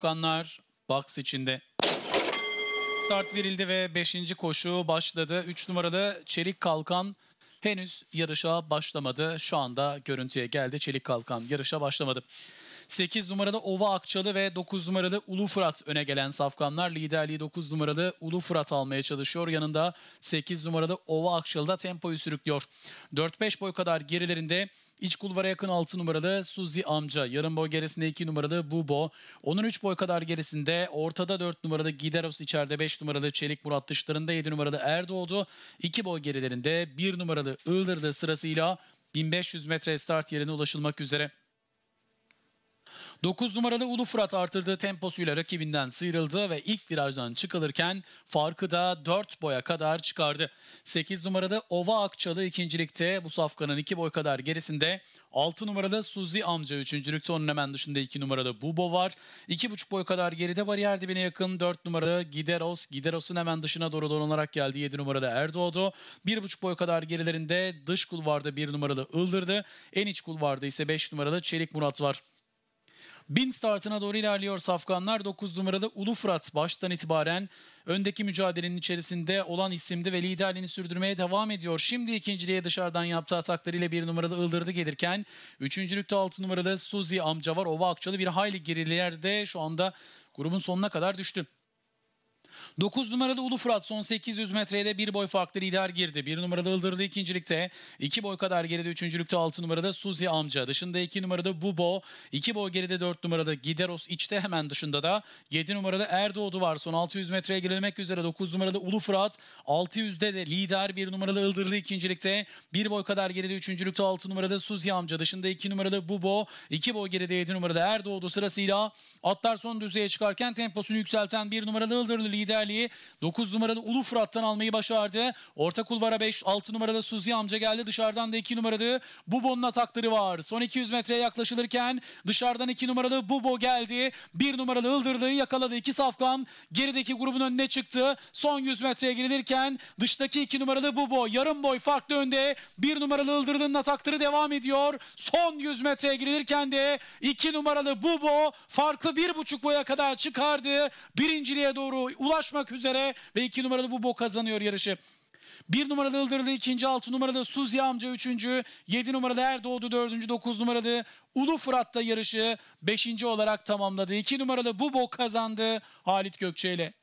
Kanlar box içinde. Start verildi ve 5. koşu başladı. 3 numaralı Çelik Kalkan henüz yarışa başlamadı. Şu anda görüntüye geldi. Çelik Kalkan yarışa başlamadı. 8 numarada Ova Akçalı ve 9 numaralı Ulu Fırat öne gelen safkanlar. Liderliği 9 numaralı Ulu Fırat almaya çalışıyor. Yanında 8 numaralı Ova Akçalı da tempoyu sürüklüyor. 4-5 boy kadar gerilerinde İç kulvara yakın 6 numaralı Suzi Amca. Yarım boy gerisinde 2 numaralı Bubo. Onun 3 boy kadar gerisinde ortada 4 numaralı Gideros içeride 5 numaralı Çelik Murat dışlarında 7 numaralı Erdoğdu. 2 boy gerilerinde 1 numaralı Iğdır'da sırasıyla 1500 metre start yerine ulaşılmak üzere. 9 numaralı Ulu Fırat artırdığı temposuyla rakibinden sıyrıldı ve ilk virajdan çıkılırken farkı da 4 boya kadar çıkardı. 8 numaralı Ova Akçalı ikincilikte bu safkanın 2 boy kadar gerisinde 6 numaralı Suzi amca üçüncülükte onun hemen dışında 2 numaralı Bubo var. 2,5 boy kadar geride bariyer dibine yakın 4 numaralı Gideros. Gideros'un hemen dışına doğru donanarak geldi 7 numaralı Erdoğdu. 1,5 boy kadar gerilerinde dış kulvarda 1 numaralı Ildır'dı. En iç kulvarda ise 5 numaralı Çelik Murat var. Bin startına doğru ilerliyor safkanlar. 9 numarada Ulu Fırat baştan itibaren öndeki mücadelenin içerisinde olan isimdi ve liderliğini sürdürmeye devam ediyor. Şimdi ikinciliğe dışarıdan yaptığı ataklarıyla bir numaralı Ildırdı gelirken üçüncülükte altı numaralı Suzi amca var. Ova Akçalı bir hayli gerilerde şu anda grubun sonuna kadar düştü. 9 numaralı Ulu Fırat son 800 metrede bir boy farklı lider girdi. 1 numaralı Ildırlı ikincilikte. 2 iki boy kadar geride lükte 6 numarada Suzi amca. Dışında 2 numarada Bubo. 2 boy geride 4 numarada Gideros içte hemen dışında da 7 numarada Erdoğdu var. Son 600 metreye girilmek üzere 9 numaralı Ulu Fırat. 600'de de lider 1 numaralı Ildırlı ikincilikte. 1 boy kadar geride lükte 6 numarada Suzi amca. Dışında 2 numaralı Bubo. 2 boy geride 7 numarada Erdoğdu sırasıyla atlar son düzeye çıkarken temposunu yükselten 1 numaralı Ildırlı lider liderliği 9 numaralı Ulu Fırat'tan almayı başardı. Orta kulvara 5, 6 numarada Suzi amca geldi. Dışarıdan da 2 numaralı Bubo'nun atakları var. Son 200 metreye yaklaşılırken dışarıdan 2 numaralı Bubo geldi. 1 numaralı Ildırlı'yı yakaladı. 2 safkan gerideki grubun önüne çıktı. Son 100 metreye girilirken dıştaki 2 numaralı Bubo yarım boy farklı önde. 1 numaralı Ildırlı'nın atakları devam ediyor. Son 100 metreye girilirken de 2 numaralı Bubo farklı 1,5 boya kadar çıkardı. Birinciliğe doğru ulaşma açmak üzere ve iki numaralı bu bok kazanıyor yarışı. Bir numaralı Ildırlı, ikinci altı numaralı Suzi amca üçüncü, yedi numaralı Erdoğdu dördüncü, dokuz numaralı Ulu Fırat'ta yarışı beşinci olarak tamamladı. İki numaralı bu bok kazandı Halit Gökçe ile.